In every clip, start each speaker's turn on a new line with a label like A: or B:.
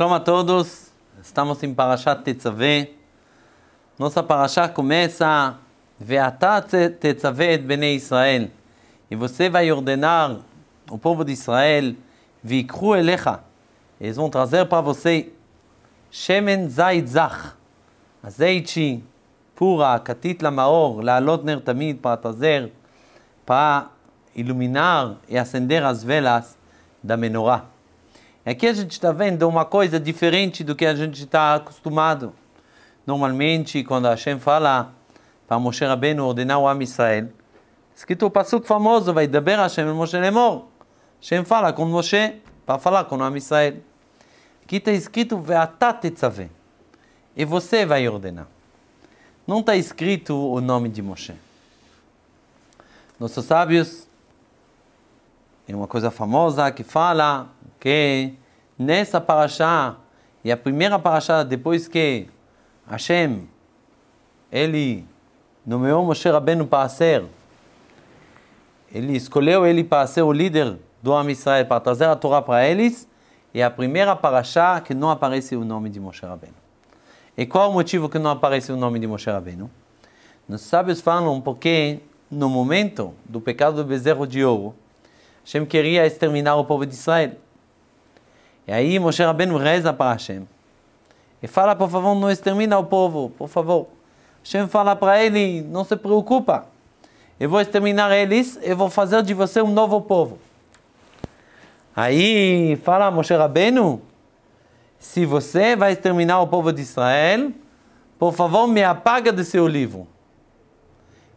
A: Shalom a todos, estamos em Parashat Tetzaveh. Nossa Parashá começa Veatá Tetzaveh et bene Israel. E você vai ordenar o povo de Israel Vikru Elecha. Eles vão trazer para você Shemen Zaitzach, azeite pura, catit lamaor, laalot ner tamid para trazer, para iluminar e acender as velas da menorá. É que a gente está vendo uma coisa diferente do que a gente está acostumado. Normalmente, quando a Hashem fala para Moshe Rabbeinu ordenar o Am Israel, escrito o passo famoso, vai daber Hashem e Moshe Lemor. Hashem fala com Moshe para falar com o Am Israel. Aqui está escrito, E você vai ordenar. Não está escrito o nome de Moshe. Nossos sábios, é uma coisa famosa que fala que nessa parasha e a primeira parasha depois que Hashem, ele nomeou Moshe Rabbeinu para ser, ele escolheu ele para ser o líder do Am Israel, para trazer a Torá para eles, é a primeira parasha que não aparece o nome de Moshe Rabbeinu. E qual o motivo que não aparece o nome de Moshe Rabbeinu? Nos sábios falam porque no momento do pecado do bezerro de ouro, Hashem queria exterminar o povo de Israel. E aí Moshe Rabbeinu reza para Hashem. E fala, por favor, não extermina o povo, por favor. Hashem fala para ele, não se preocupa. Eu vou exterminar eles, eu vou fazer de você um novo povo. Aí fala Moshe Rabbeinu, se você vai exterminar o povo de Israel, por favor, me apaga do seu livro.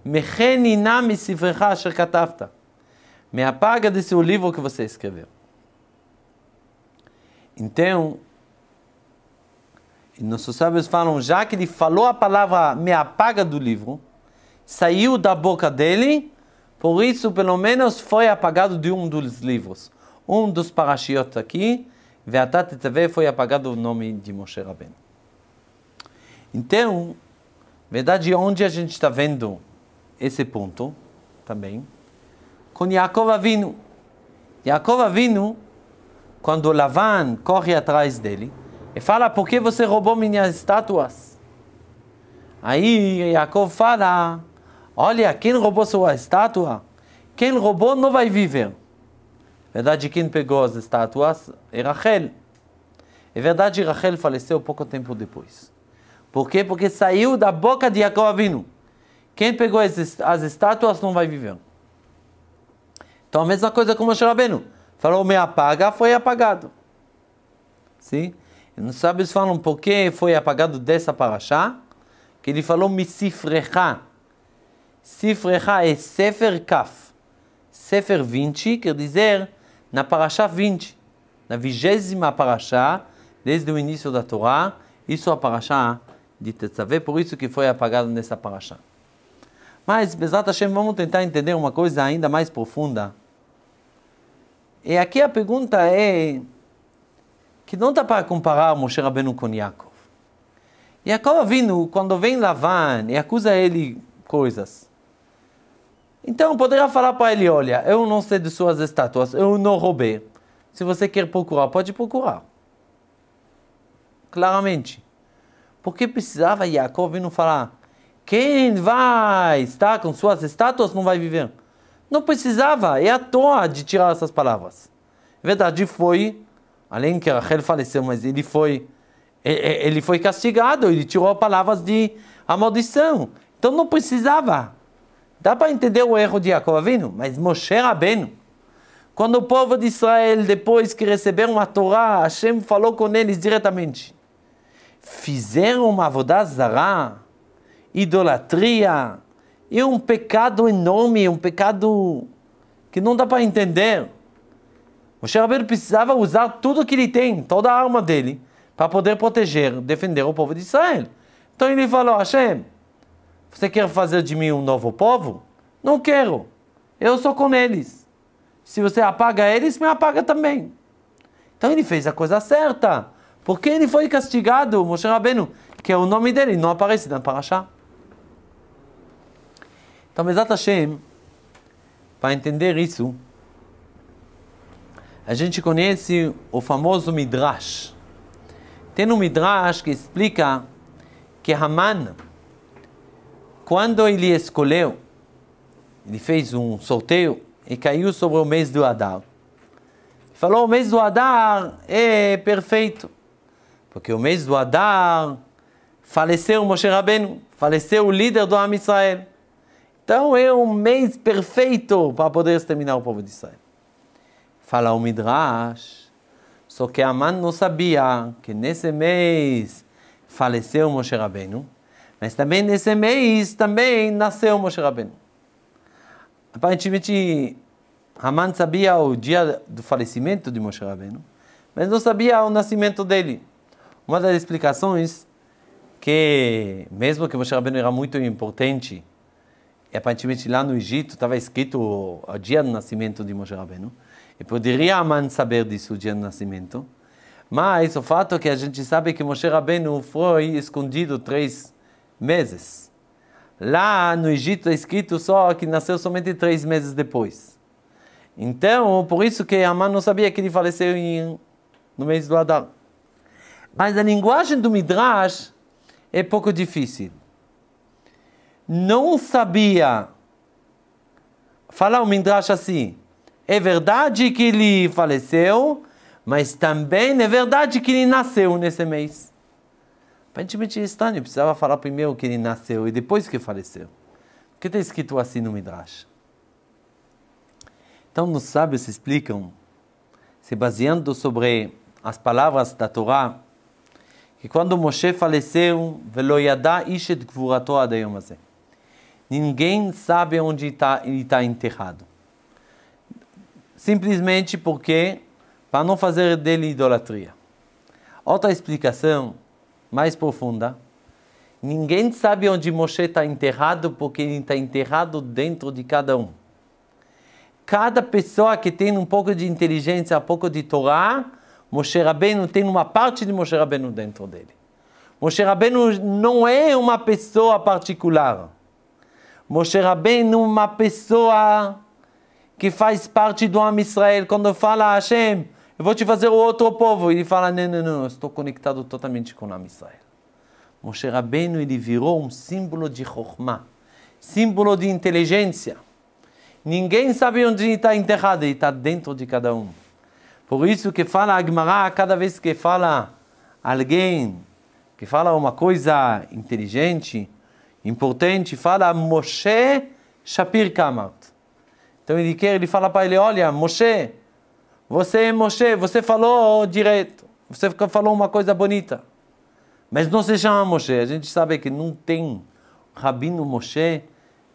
A: Me apaga do seu livro que você escreveu. Então, nossos sábios falam, já que ele falou a palavra me apaga do livro, saiu da boca dele, por isso pelo menos foi apagado de um dos livros. Um dos parashiot aqui, TV foi apagado o nome de Moshe Rabbeinu. Então, verdade, onde a gente está vendo esse ponto também, com Yaakov Avinu. Yaakov Avinu, quando Lavan corre atrás dele e fala: Por que você roubou minhas estátuas? Aí Jacob fala: Olha, quem roubou sua estátua? Quem roubou não vai viver. É verdade, quem pegou as estátuas é Rachel. É verdade, Rachel faleceu pouco tempo depois. Por quê? Porque saiu da boca de Jacob Avinu. Quem pegou as, estátuas não vai viver. Então, a mesma coisa com Moshe Rabbeinu. Falou, me apaga, foi apagado. Sim? E não sabes falam por que foi apagado dessa paraxá? Que ele falou, me sifrecha. Sifrecha é Sefer Kaf. Sefer 20 quer dizer na paraxá 20. Na vigésima paraxá, desde o início da Torá, isso é a paraxá de Tetzaveh, por isso que foi apagado nessa paraxá. Mas, Bezat Hashem, vamos tentar entender uma coisa ainda mais profunda e aqui a pergunta é que não dá para comparar Moshe Rabenu com Yaakov. Yaakov vindo, quando vem Lavan e acusa ele coisas, então poderia falar para ele, olha, eu não sei de suas estátuas, eu não roubei. Se você quer procurar, pode procurar. Claramente. Porque precisava Yaakov vindo falar, quem vai estar com suas estátuas não vai viver. Não precisava, é à toa de tirar essas palavras. É verdade, foi, além que Rachel faleceu, mas ele foi, é, é, ele foi castigado, ele tirou palavras de amaldição. Então não precisava. Dá para entender o erro de Jacob Avinu, mas Moshe Rabbeinu, quando o povo de Israel, depois que receberam a Torá, Hashem falou com eles diretamente. Fizeram uma avodá zará, idolatria, e um pecado enorme, um pecado que não dá para entender. Moshe Rabbeinu precisava usar tudo que ele tem, toda a arma dele, para poder proteger, defender o povo de Israel. Então ele falou, Hashem, você quer fazer de mim um novo povo? Não quero. Eu sou com eles. Se você apaga eles, me apaga também. Então ele fez a coisa certa. Porque ele foi castigado, Moshe Rabbeinu, que é o nome dele, não aparece na Parashah. Então, Bezat Hashem, para entender isso, a gente conhece o famoso Midrash. Tem um Midrash que explica que Haman, quando ele escolheu, ele fez um sorteio e caiu sobre o mês do Adar. Falou, o mês do Adar é perfeito, porque o mês do Adar faleceu Moshe Rabbeinu, faleceu o líder do Am Israel. Então é um mês perfeito para poder exterminar o povo de Israel. Fala o Midrash. Só que Amman não sabia que nesse mês faleceu Moshe Rabbeinu, mas também nesse mês também nasceu Moshe Rabbeinu. Aparentemente, Amman sabia o dia do falecimento de Moshe Rabbeinu, mas não sabia o nascimento dele. Uma das explicações que, mesmo que Moshe Rabbeinu era muito importante e aparentemente lá no Egito estava escrito o dia do nascimento de Moshe Rabbeinu. E poderia Aman saber disso, o dia do nascimento. Mas o fato é que a gente sabe que Moshe Rabbeinu foi escondido três meses. Lá no Egito é escrito só que nasceu somente três meses depois. Então, por isso que Aman não sabia que ele faleceu em, no mês do Adar. Mas a linguagem do Midrash é pouco difícil não sabia. Fala o Midrash assim. É verdade que ele faleceu, mas também é verdade que ele nasceu nesse mês. Aparentemente é estranho, precisava falar primeiro que ele nasceu e depois que faleceu. O que está escrito assim no Midrash? Então, nos sábios explicam, se baseando sobre as palavras da Torá, que quando Moshe faleceu, ולא ידע איש את גבורתו Ninguém sabe onde está está enterrado. Simplesmente porque para não fazer dele idolatria. Outra explicação mais profunda. Ninguém sabe onde Moshe está enterrado porque ele está enterrado dentro de cada um. Cada pessoa que tem um pouco de inteligência, um pouco de Torá, Moshe Rabbeinu tem uma parte de Moshe Rabbeinu dentro dele. Moshe Rabbeinu não é uma pessoa particular. Moshe Rabbeinu, uma pessoa que faz parte do Am Israel, quando fala Hashem, eu vou te fazer outro povo, ele fala, não, não, não, estou conectado totalmente com o Am Israel. Moshe Rabbeinu, ele virou um símbolo de Chokhmah, símbolo de inteligência. Ninguém sabe onde está enterrado, ele está dentro de cada um. Por isso que fala Agmará, cada vez que fala alguém que fala uma coisa inteligente, importante, fala a Moshe Shapir Kamat. Então ele quer, ele fala para ele, olha, Moshe, você é Moshe, você falou direto, você falou uma coisa bonita. Mas não se chama Moshe, a gente sabe que não tem Rabino Moshe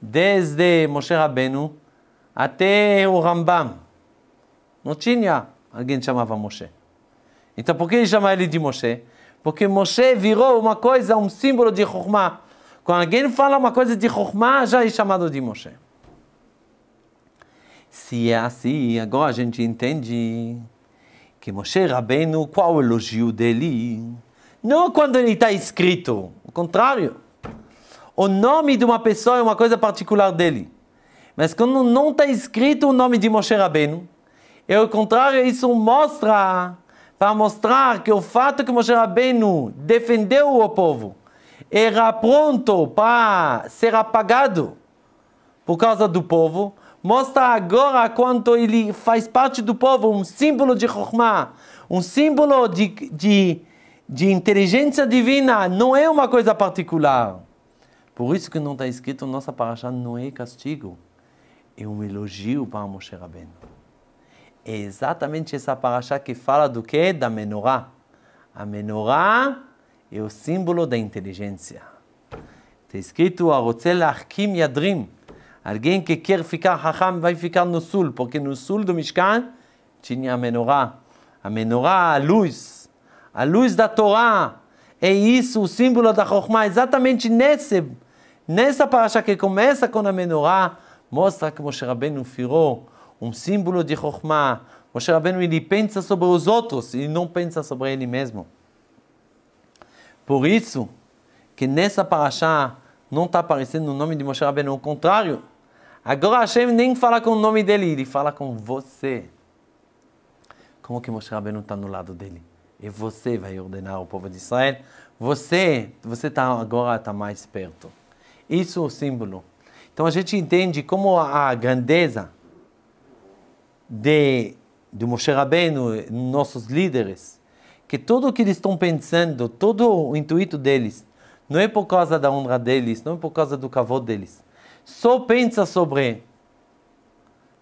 A: desde Moshe Rabenu até o Rambam. Não tinha alguém que chamava Moshe. Então por que ele chama ele de Moshe? Porque Moshe virou uma coisa, um símbolo de Chokmah. Quando alguém fala uma coisa de Chokhmah, já é chamado de Moshe. Se é assim, agora a gente entende que Moshe Rabbeinu, qual o elogio dele? Não quando ele está escrito, o contrário. O nome de uma pessoa é uma coisa particular dele. Mas quando não está escrito o nome de Moshe Rabbeinu, é o contrário, isso mostra, para mostrar que o fato que Moshe Rabbeinu defendeu o povo, era pronto para ser apagado por causa do povo, mostra agora quanto ele faz parte do povo, um símbolo de Chokhmah, um símbolo de, de, de inteligência divina, não é uma coisa particular. Por isso que não está escrito, nossa parasha não é castigo, é um elogio para Moshe Rabbeinu. É exatamente essa parasha que fala do que? Da menorá. A menorá é o símbolo da inteligência. Está escrito, ah, Yadrim. Alguém que quer ficar Raham vai ficar no sul, porque no sul do Mishkan tinha a menorá. A menorá, a luz, a luz da Torá. É isso o símbolo da Chokhmah, exatamente nesse, nessa parasha que começa com a menorá, mostra que Moshe Rabbeinu virou um símbolo de Chokhmah. Moshe Rabbeinu ele pensa sobre os outros e não pensa sobre ele mesmo. Por isso que nessa paraxá não está aparecendo o nome de Moshe Rabbeinu, ao contrário. Agora Hashem nem fala com o nome dele, ele fala com você. Como que Moshe Rabbeinu está no lado dele? E você vai ordenar o povo de Israel. Você, você tá, agora está mais perto. Isso é o símbolo. Então a gente entende como a grandeza de, de Moshe Rabbeinu, nossos líderes, que tudo o que eles estão pensando, todo o intuito deles, não é por causa da honra deles, não é por causa do cavalo deles. Só pensa sobre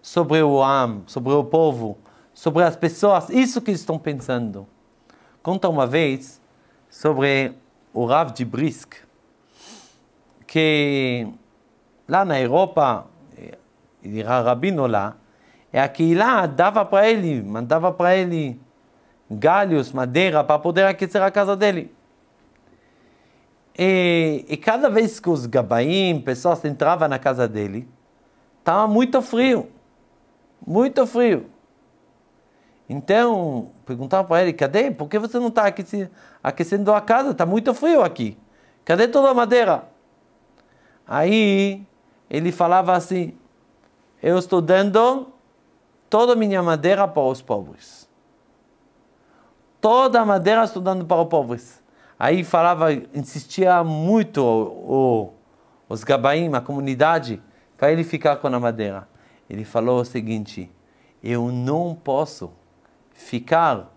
A: sobre o am, sobre o povo, sobre as pessoas, isso que eles estão pensando. Conta uma vez sobre o Rav de Brisk, que lá na Europa, ele eh, era rabino lá, e é a lá dava para ele, mandava para ele galhos, madeira, para poder aquecer a casa dele. E, e cada vez que os gabaim, pessoas entravam na casa dele, estava muito frio, muito frio. Então, perguntava para ele, cadê? Por que você não está aquecendo a casa? Está muito frio aqui. Cadê toda a madeira? Aí, ele falava assim, eu estou dando toda a minha madeira para os pobres toda a madeira estudando para os pobres. Aí falava, insistia muito o, o, os gabaim, a comunidade, para ele ficar com a madeira. Ele falou o seguinte: eu não posso ficar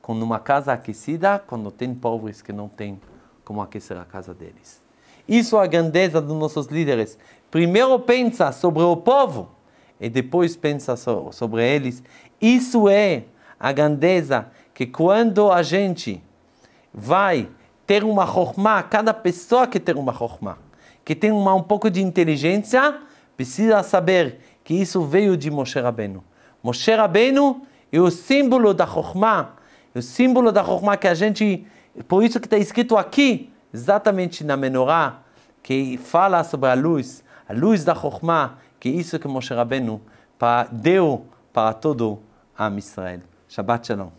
A: com uma casa aquecida quando tem pobres que não têm como aquecer a casa deles. Isso é a grandeza dos nossos líderes. Primeiro pensa sobre o povo e depois pensa sobre eles. Isso é a grandeza que quando a gente vai ter uma chokma, cada pessoa que tem uma chokma, que tem uma, um pouco de inteligência, precisa saber que isso veio de Moshe Rabbeinu. Moshe Rabbeinu é o símbolo da chokma, é o símbolo da chokma que a gente, por isso que está escrito aqui, exatamente na Menorá, que fala sobre a luz, a luz da chokma que isso que Moshe Rabbeinu deu para todo Am Israel. Shabbat Shalom.